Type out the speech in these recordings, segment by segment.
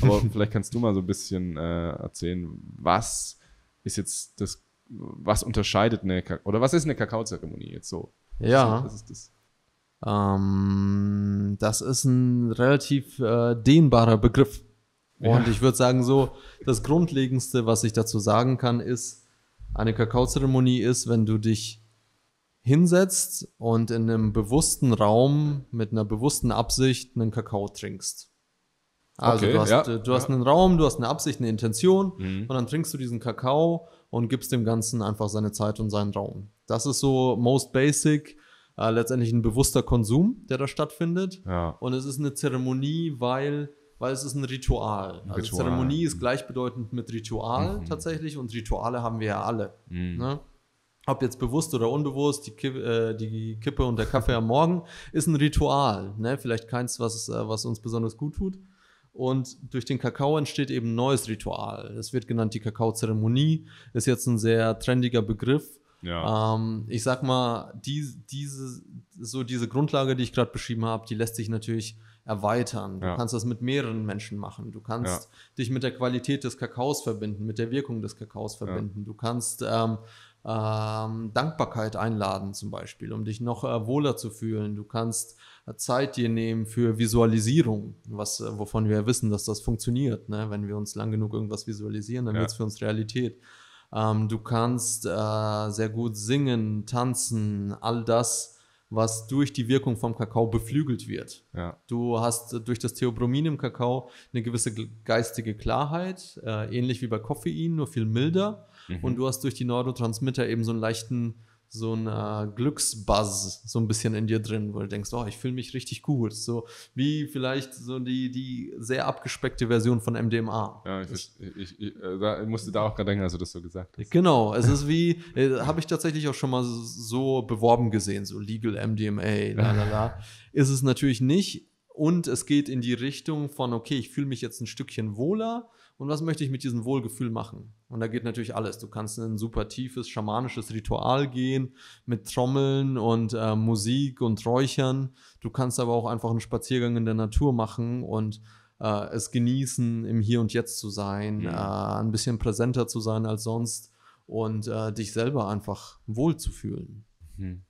Aber vielleicht kannst du mal so ein bisschen äh, erzählen, was ist jetzt das, was unterscheidet eine, K oder was ist eine Kakaozeremonie jetzt so? Ja. Was ist das? Ähm, das ist ein relativ äh, dehnbarer Begriff. Und ja. ich würde sagen, so das Grundlegendste, was ich dazu sagen kann, ist, eine Kakaozeremonie ist, wenn du dich hinsetzt und in einem bewussten Raum mit einer bewussten Absicht einen Kakao trinkst. Also okay, du, hast, ja, äh, du hast einen Raum, du hast eine Absicht, eine Intention mhm. und dann trinkst du diesen Kakao und gibst dem Ganzen einfach seine Zeit und seinen Raum. Das ist so most basic, äh, letztendlich ein bewusster Konsum, der da stattfindet. Ja. Und es ist eine Zeremonie, weil, weil es ist ein Ritual. Ein also Ritual. Zeremonie ist mhm. gleichbedeutend mit Ritual mhm. tatsächlich und Rituale haben wir ja alle. Mhm. Ne? ob jetzt bewusst oder unbewusst, die, Kippe, äh, die Kippe und der Kaffee am Morgen, ist ein Ritual. Ne? Vielleicht keins, was, äh, was uns besonders gut tut. Und durch den Kakao entsteht eben ein neues Ritual. Es wird genannt die Kakaozeremonie, ist jetzt ein sehr trendiger Begriff. Ja. Ähm, ich sag mal, die, diese, so diese Grundlage, die ich gerade beschrieben habe, die lässt sich natürlich erweitern. Du ja. kannst das mit mehreren Menschen machen. Du kannst ja. dich mit der Qualität des Kakaos verbinden, mit der Wirkung des Kakaos verbinden. Du kannst ähm, ähm, Dankbarkeit einladen zum Beispiel, um dich noch äh, wohler zu fühlen. Du kannst äh, Zeit dir nehmen für Visualisierung, was, äh, wovon wir wissen, dass das funktioniert. Ne? Wenn wir uns lang genug irgendwas visualisieren, dann ja. wird es für uns Realität. Ähm, du kannst äh, sehr gut singen, tanzen, all das, was durch die Wirkung vom Kakao beflügelt wird. Ja. Du hast äh, durch das Theobromin im Kakao eine gewisse geistige Klarheit, äh, ähnlich wie bei Koffein, nur viel milder. Mhm. Und du hast durch die Neurotransmitter eben so einen leichten so ein Glücksbuzz so ein bisschen in dir drin, wo du denkst, oh, ich fühle mich richtig gut. So wie vielleicht so die, die sehr abgespeckte Version von MDMA. Ja, ich, ich, ich, äh, ich musste da auch gerade denken, als du das so gesagt hast. Genau, es ist wie, äh, habe ich tatsächlich auch schon mal so beworben gesehen, so Legal MDMA, la Ist es natürlich nicht. Und es geht in die Richtung von, okay, ich fühle mich jetzt ein Stückchen wohler und was möchte ich mit diesem Wohlgefühl machen? Und da geht natürlich alles. Du kannst in ein super tiefes schamanisches Ritual gehen mit Trommeln und äh, Musik und Räuchern. Du kannst aber auch einfach einen Spaziergang in der Natur machen und äh, es genießen, im Hier und Jetzt zu sein, mhm. äh, ein bisschen präsenter zu sein als sonst und äh, dich selber einfach wohlzufühlen. Mhm.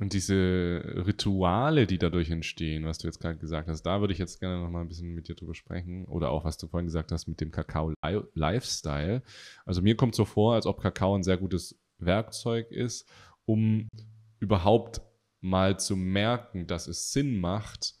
Und diese Rituale, die dadurch entstehen, was du jetzt gerade gesagt hast, da würde ich jetzt gerne noch mal ein bisschen mit dir drüber sprechen. Oder auch, was du vorhin gesagt hast mit dem Kakao-Lifestyle. Also mir kommt so vor, als ob Kakao ein sehr gutes Werkzeug ist, um überhaupt mal zu merken, dass es Sinn macht,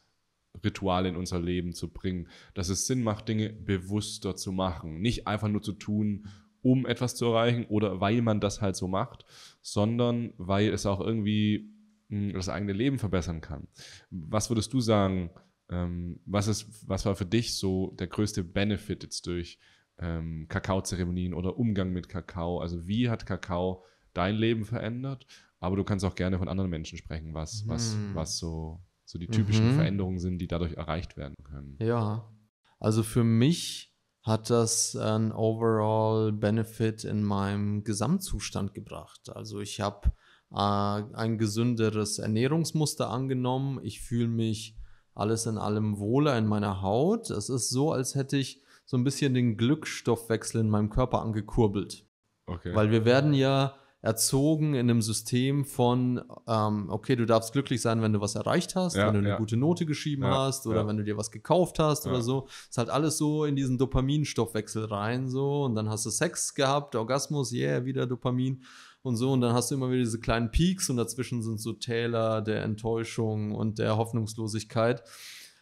Rituale in unser Leben zu bringen. Dass es Sinn macht, Dinge bewusster zu machen. Nicht einfach nur zu tun, um etwas zu erreichen oder weil man das halt so macht, sondern weil es auch irgendwie das eigene Leben verbessern kann. Was würdest du sagen, ähm, was, ist, was war für dich so der größte Benefit jetzt durch ähm, Kakaozeremonien oder Umgang mit Kakao? Also wie hat Kakao dein Leben verändert? Aber du kannst auch gerne von anderen Menschen sprechen, was, mhm. was, was so, so die typischen mhm. Veränderungen sind, die dadurch erreicht werden können. Ja, also für mich hat das einen Overall Benefit in meinem Gesamtzustand gebracht. Also ich habe äh, ein gesünderes Ernährungsmuster angenommen. Ich fühle mich alles in allem wohler in meiner Haut. Es ist so, als hätte ich so ein bisschen den Glückstoffwechsel in meinem Körper angekurbelt. Okay. Weil wir werden ja erzogen in einem System von, ähm, okay, du darfst glücklich sein, wenn du was erreicht hast, ja, wenn du eine ja. gute Note geschrieben ja, hast oder wenn du dir was gekauft hast oder so. Ist halt alles so in diesen Dopaminstoffwechsel rein so und dann hast du Sex gehabt, Orgasmus, yeah, wieder Dopamin und so. Und dann hast du immer wieder diese kleinen Peaks und dazwischen sind so Täler der Enttäuschung und der Hoffnungslosigkeit.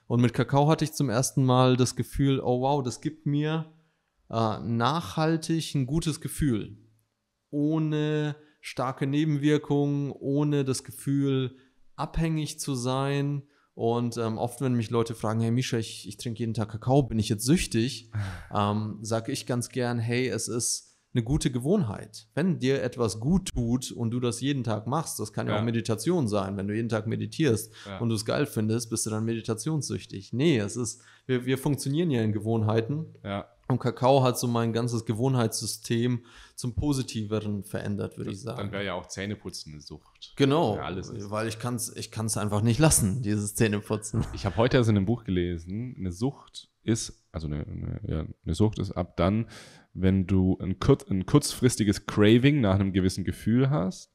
Und mit Kakao hatte ich zum ersten Mal das Gefühl, oh wow, das gibt mir äh, nachhaltig ein gutes Gefühl. Ohne starke Nebenwirkungen, ohne das Gefühl, abhängig zu sein. Und ähm, oft, wenn mich Leute fragen, hey Misha, ich, ich trinke jeden Tag Kakao, bin ich jetzt süchtig, ähm, sage ich ganz gern, hey, es ist eine gute Gewohnheit. Wenn dir etwas gut tut und du das jeden Tag machst, das kann ja, ja. auch Meditation sein, wenn du jeden Tag meditierst ja. und du es geil findest, bist du dann meditationssüchtig. Nee, es ist, wir, wir funktionieren ja in Gewohnheiten. Ja. Und Kakao hat so mein ganzes Gewohnheitssystem zum Positiveren verändert, würde ich sagen. Dann wäre ja auch Zähneputzen eine Sucht. Genau, ja, alles weil ich kann es ich kann's einfach nicht lassen, dieses Zähneputzen. Ich habe heute also in einem Buch gelesen, eine Sucht ist also eine, eine, ja, eine, Sucht ist ab dann, wenn du ein, kurz, ein kurzfristiges Craving nach einem gewissen Gefühl hast,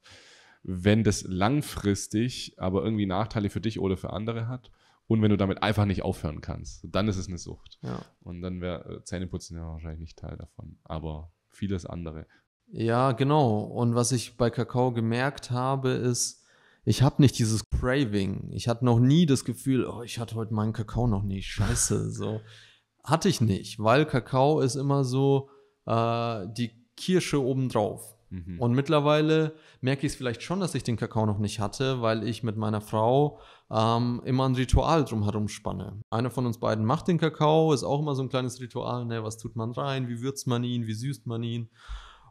wenn das langfristig aber irgendwie Nachteile für dich oder für andere hat und wenn du damit einfach nicht aufhören kannst, dann ist es eine Sucht. Ja. Und dann wäre äh, Zähneputzen ja wahrscheinlich nicht Teil davon, aber vieles andere. Ja, genau. Und was ich bei Kakao gemerkt habe, ist, ich habe nicht dieses Craving. Ich hatte noch nie das Gefühl, oh, ich hatte heute meinen Kakao noch nicht. Scheiße, so hatte ich nicht, weil Kakao ist immer so äh, die Kirsche obendrauf. Mhm. Und mittlerweile merke ich es vielleicht schon, dass ich den Kakao noch nicht hatte, weil ich mit meiner Frau ähm, immer ein Ritual drumherum spanne. Einer von uns beiden macht den Kakao, ist auch immer so ein kleines Ritual, ne, was tut man rein, wie würzt man ihn, wie süßt man ihn.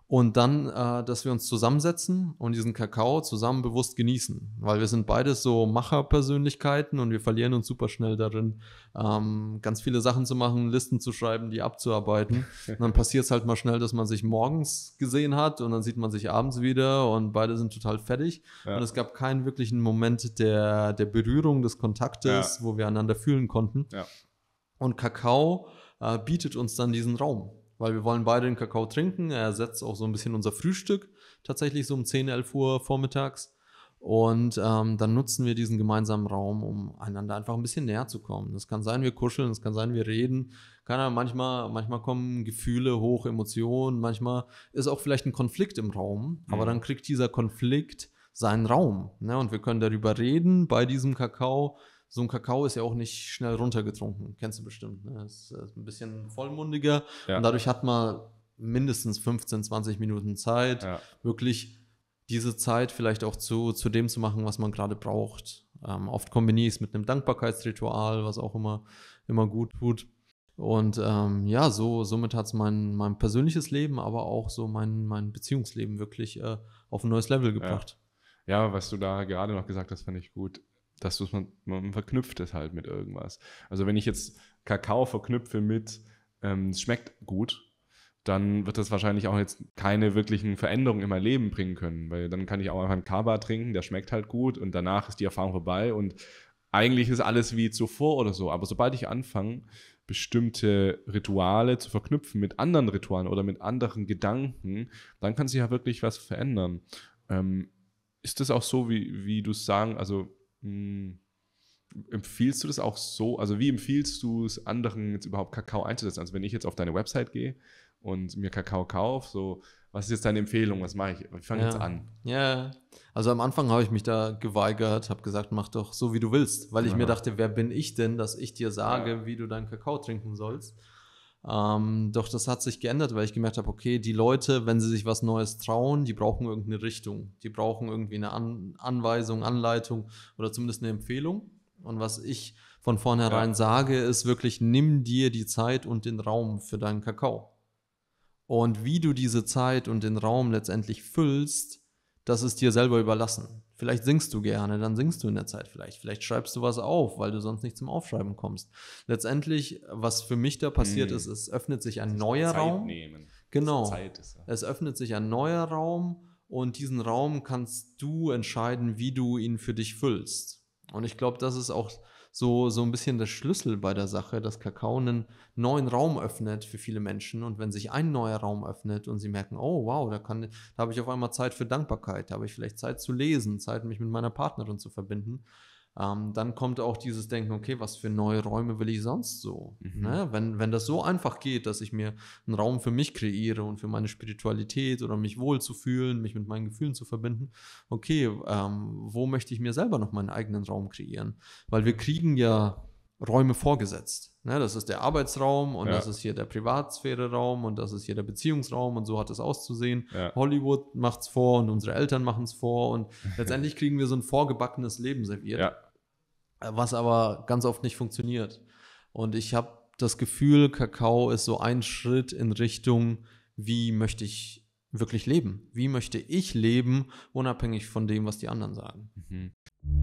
Und dann, äh, dass wir uns zusammensetzen und diesen Kakao zusammen bewusst genießen. Weil wir sind beides so Macherpersönlichkeiten und wir verlieren uns super schnell darin, ähm, ganz viele Sachen zu machen, Listen zu schreiben, die abzuarbeiten. Und dann passiert es halt mal schnell, dass man sich morgens gesehen hat und dann sieht man sich abends wieder und beide sind total fertig. Ja. Und es gab keinen wirklichen Moment der, der Berührung, des Kontaktes, ja. wo wir einander fühlen konnten. Ja. Und Kakao äh, bietet uns dann diesen Raum weil wir wollen beide den Kakao trinken. Er ersetzt auch so ein bisschen unser Frühstück, tatsächlich so um 10, 11 Uhr vormittags. Und ähm, dann nutzen wir diesen gemeinsamen Raum, um einander einfach ein bisschen näher zu kommen. Das kann sein, wir kuscheln, es kann sein, wir reden. Kann ja manchmal, manchmal kommen Gefühle hoch, Emotionen, manchmal ist auch vielleicht ein Konflikt im Raum, mhm. aber dann kriegt dieser Konflikt seinen Raum. Ne? Und wir können darüber reden bei diesem Kakao so ein Kakao ist ja auch nicht schnell runtergetrunken. Kennst du bestimmt. Ne? Ist, äh, ist ein bisschen vollmundiger. Ja. Und dadurch hat man mindestens 15, 20 Minuten Zeit, ja. wirklich diese Zeit vielleicht auch zu, zu dem zu machen, was man gerade braucht. Ähm, oft kombiniere ich es mit einem Dankbarkeitsritual, was auch immer, immer gut tut. Und ähm, ja, so, somit hat es mein, mein persönliches Leben, aber auch so mein, mein Beziehungsleben wirklich äh, auf ein neues Level gebracht. Ja. ja. was du da gerade noch gesagt hast, fand ich gut dass man, man verknüpft es halt mit irgendwas. Also wenn ich jetzt Kakao verknüpfe mit, ähm, es schmeckt gut, dann wird das wahrscheinlich auch jetzt keine wirklichen Veränderungen in mein Leben bringen können, weil dann kann ich auch einfach einen Kaba trinken, der schmeckt halt gut und danach ist die Erfahrung vorbei und eigentlich ist alles wie zuvor oder so. Aber sobald ich anfange, bestimmte Rituale zu verknüpfen mit anderen Ritualen oder mit anderen Gedanken, dann kann sich ja wirklich was verändern. Ähm, ist das auch so, wie, wie du es sagen, also hm. Empfiehlst du das auch so? Also, wie empfiehlst du es anderen jetzt überhaupt Kakao einzusetzen? Also, wenn ich jetzt auf deine Website gehe und mir Kakao kaufe, so, was ist jetzt deine Empfehlung? Was mache ich? Ich fange ja. jetzt an. Ja, also am Anfang habe ich mich da geweigert, habe gesagt, mach doch so, wie du willst, weil ich ja. mir dachte, wer bin ich denn, dass ich dir sage, ja. wie du deinen Kakao trinken sollst? Ähm, doch das hat sich geändert, weil ich gemerkt habe, okay, die Leute, wenn sie sich was Neues trauen, die brauchen irgendeine Richtung. Die brauchen irgendwie eine An Anweisung, Anleitung oder zumindest eine Empfehlung. Und was ich von vornherein ja. sage, ist wirklich, nimm dir die Zeit und den Raum für deinen Kakao. Und wie du diese Zeit und den Raum letztendlich füllst, das ist dir selber überlassen. Vielleicht singst du gerne, dann singst du in der Zeit vielleicht. Vielleicht schreibst du was auf, weil du sonst nicht zum Aufschreiben kommst. Letztendlich, was für mich da passiert mhm. ist, es öffnet sich ein neuer Zeit Raum. Nehmen. Genau. Ist, ja. Es öffnet sich ein neuer Raum und diesen Raum kannst du entscheiden, wie du ihn für dich füllst. Und ich glaube, das ist auch so, so ein bisschen der Schlüssel bei der Sache, dass Kakao einen neuen Raum öffnet für viele Menschen. Und wenn sich ein neuer Raum öffnet und sie merken, oh wow, da, kann, da habe ich auf einmal Zeit für Dankbarkeit, da habe ich vielleicht Zeit zu lesen, Zeit, mich mit meiner Partnerin zu verbinden, ähm, dann kommt auch dieses Denken, okay, was für neue Räume will ich sonst so? Mhm. Ne? Wenn, wenn das so einfach geht, dass ich mir einen Raum für mich kreiere und für meine Spiritualität oder mich wohlzufühlen, mich mit meinen Gefühlen zu verbinden, okay, ähm, wo möchte ich mir selber noch meinen eigenen Raum kreieren? Weil wir kriegen ja Räume vorgesetzt. Ne? Das ist der Arbeitsraum und ja. das ist hier der Privatsphäre-Raum und das ist hier der Beziehungsraum und so hat es auszusehen. Ja. Hollywood es vor und unsere Eltern machen es vor und letztendlich kriegen wir so ein vorgebackenes Leben serviert. Ja was aber ganz oft nicht funktioniert. Und ich habe das Gefühl, Kakao ist so ein Schritt in Richtung, wie möchte ich wirklich leben? Wie möchte ich leben, unabhängig von dem, was die anderen sagen? Mhm.